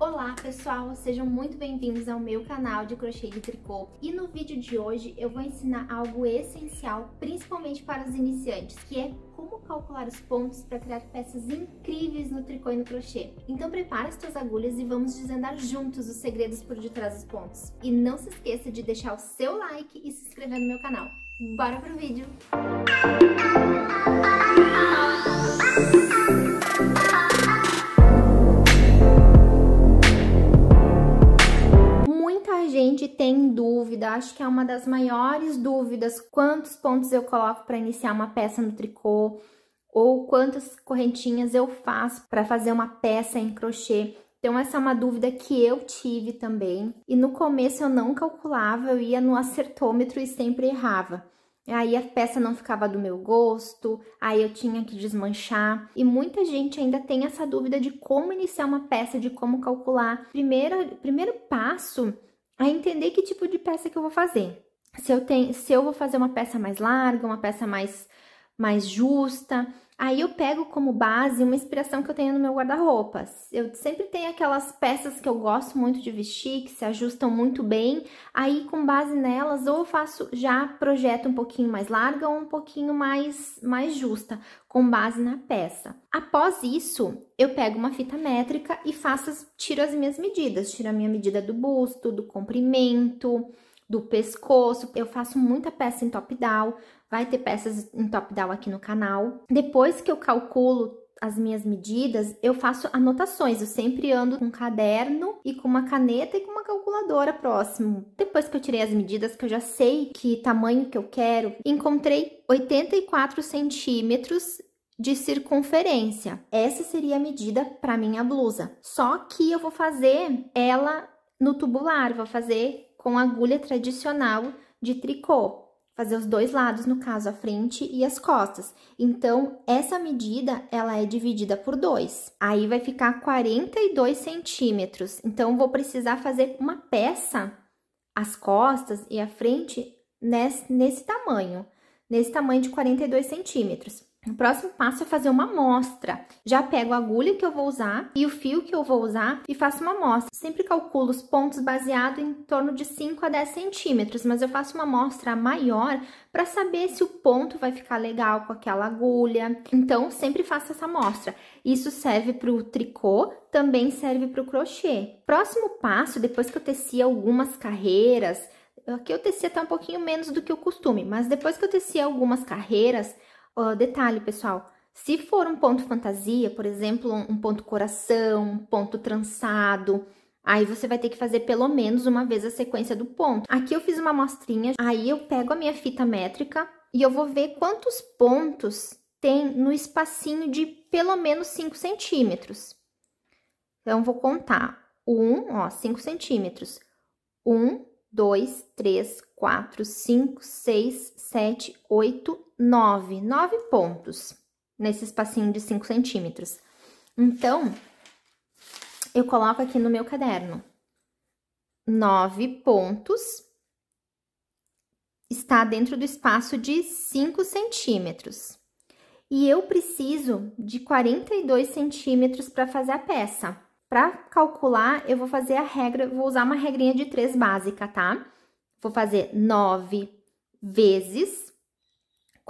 Olá pessoal, sejam muito bem-vindos ao meu canal de crochê de tricô e no vídeo de hoje eu vou ensinar algo essencial, principalmente para os iniciantes, que é como calcular os pontos para criar peças incríveis no tricô e no crochê. Então prepara as tuas agulhas e vamos desvendar juntos os segredos por detrás dos pontos. E não se esqueça de deixar o seu like e se inscrever no meu canal. Bora pro vídeo! Música dúvida, acho que é uma das maiores dúvidas, quantos pontos eu coloco para iniciar uma peça no tricô ou quantas correntinhas eu faço para fazer uma peça em crochê. Então essa é uma dúvida que eu tive também. E no começo eu não calculava, eu ia no acertômetro e sempre errava. Aí a peça não ficava do meu gosto, aí eu tinha que desmanchar. E muita gente ainda tem essa dúvida de como iniciar uma peça, de como calcular. Primeiro, primeiro passo a entender que tipo de peça que eu vou fazer. Se eu, tenho, se eu vou fazer uma peça mais larga, uma peça mais mais justa. Aí eu pego como base uma inspiração que eu tenho no meu guarda roupa Eu sempre tenho aquelas peças que eu gosto muito de vestir, que se ajustam muito bem. Aí com base nelas, ou eu faço já projeto um pouquinho mais larga ou um pouquinho mais mais justa, com base na peça. Após isso, eu pego uma fita métrica e faço tiro as minhas medidas, tiro a minha medida do busto, do comprimento, do pescoço. Eu faço muita peça em top down, vai ter peças em top down aqui no canal. Depois que eu calculo as minhas medidas, eu faço anotações. Eu sempre ando com um caderno e com uma caneta e com uma calculadora próximo. Depois que eu tirei as medidas, que eu já sei que tamanho que eu quero, encontrei 84 centímetros de circunferência. Essa seria a medida para minha blusa. Só que eu vou fazer ela no tubular, vou fazer com a agulha tradicional de tricô, fazer os dois lados, no caso, a frente e as costas. Então, essa medida, ela é dividida por dois. Aí, vai ficar 42 centímetros. Então, vou precisar fazer uma peça, as costas e a frente, nesse, nesse tamanho. Nesse tamanho de 42 centímetros. O próximo passo é fazer uma amostra. Já pego a agulha que eu vou usar e o fio que eu vou usar e faço uma amostra. Sempre calculo os pontos baseado em torno de 5 a 10 centímetros, mas eu faço uma amostra maior para saber se o ponto vai ficar legal com aquela agulha. Então, sempre faço essa amostra. Isso serve para o tricô, também serve para o crochê. Próximo passo, depois que eu teci algumas carreiras, aqui eu teci até um pouquinho menos do que o costume, mas depois que eu teci algumas carreiras, Uh, detalhe, pessoal, se for um ponto fantasia, por exemplo, um ponto coração, um ponto trançado, aí você vai ter que fazer pelo menos uma vez a sequência do ponto. Aqui eu fiz uma amostrinha, aí eu pego a minha fita métrica e eu vou ver quantos pontos tem no espacinho de pelo menos 5 centímetros. Então, vou contar. 1, um, ó, 5 centímetros. 1, 2, 3, 4, 5, 6, 7, 8 nove, nove pontos nesse espacinho de 5 centímetros. Então, eu coloco aqui no meu caderno. Nove pontos está dentro do espaço de 5 centímetros. E eu preciso de 42 centímetros para fazer a peça. Para calcular, eu vou fazer a regra, vou usar uma regrinha de três básica, tá? Vou fazer 9 vezes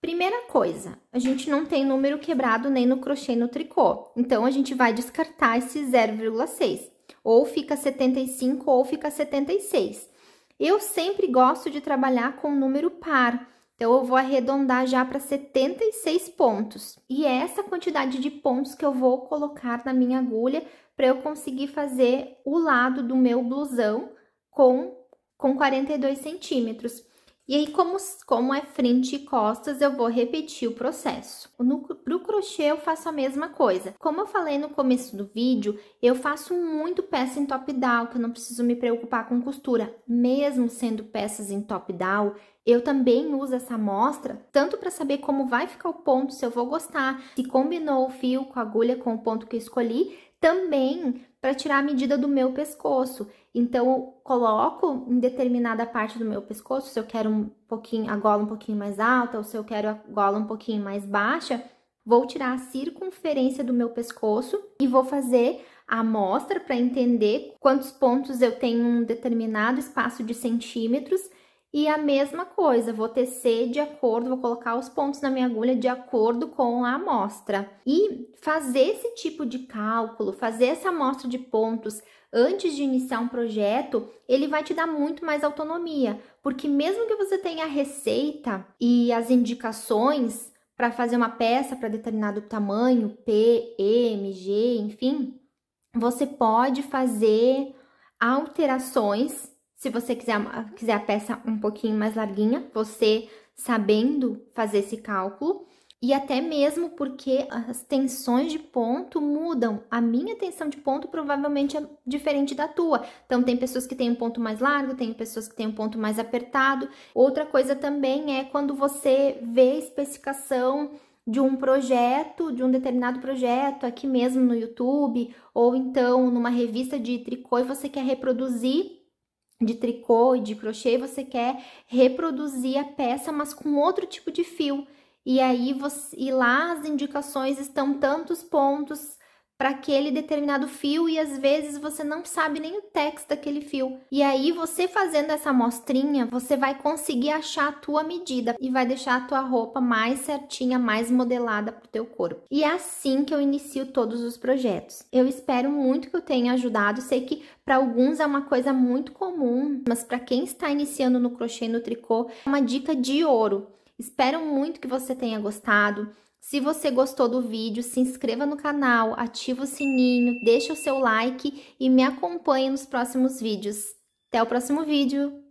Primeira coisa, a gente não tem número quebrado nem no crochê no tricô, então a gente vai descartar esse 0,6, ou fica 75 ou fica 76. Eu sempre gosto de trabalhar com número par, então eu vou arredondar já para 76 pontos. E é essa quantidade de pontos que eu vou colocar na minha agulha para eu conseguir fazer o lado do meu blusão com, com 42 centímetros. E aí, como, como é frente e costas, eu vou repetir o processo. No, pro crochê, eu faço a mesma coisa. Como eu falei no começo do vídeo, eu faço muito peça em top-down, que eu não preciso me preocupar com costura. Mesmo sendo peças em top-down, eu também uso essa amostra, tanto para saber como vai ficar o ponto, se eu vou gostar, se combinou o fio com a agulha com o ponto que eu escolhi, também para tirar a medida do meu pescoço. Então, eu coloco em determinada parte do meu pescoço, se eu quero um pouquinho, a gola um pouquinho mais alta, ou se eu quero a gola um pouquinho mais baixa, vou tirar a circunferência do meu pescoço e vou fazer a amostra para entender quantos pontos eu tenho em um determinado espaço de centímetros e a mesma coisa, vou tecer de acordo, vou colocar os pontos na minha agulha de acordo com a amostra. E fazer esse tipo de cálculo, fazer essa amostra de pontos antes de iniciar um projeto, ele vai te dar muito mais autonomia, porque mesmo que você tenha a receita e as indicações para fazer uma peça para determinado tamanho, P, E, G, enfim, você pode fazer alterações se você quiser, quiser a peça um pouquinho mais larguinha, você sabendo fazer esse cálculo, e até mesmo porque as tensões de ponto mudam. A minha tensão de ponto provavelmente é diferente da tua. Então, tem pessoas que têm um ponto mais largo, tem pessoas que têm um ponto mais apertado. Outra coisa também é quando você vê a especificação de um projeto, de um determinado projeto, aqui mesmo no YouTube, ou então numa revista de tricô e você quer reproduzir de tricô e de crochê, você quer reproduzir a peça, mas com outro tipo de fio. E aí você, e lá as indicações estão tantos pontos para aquele determinado fio e às vezes você não sabe nem o texto daquele fio. E aí você fazendo essa amostrinha, você vai conseguir achar a tua medida e vai deixar a tua roupa mais certinha, mais modelada para o teu corpo. E é assim que eu inicio todos os projetos. Eu espero muito que eu tenha ajudado, sei que para alguns é uma coisa muito comum, mas para quem está iniciando no crochê e no tricô, é uma dica de ouro. Espero muito que você tenha gostado. Se você gostou do vídeo, se inscreva no canal, ativa o sininho, deixa o seu like e me acompanhe nos próximos vídeos. Até o próximo vídeo!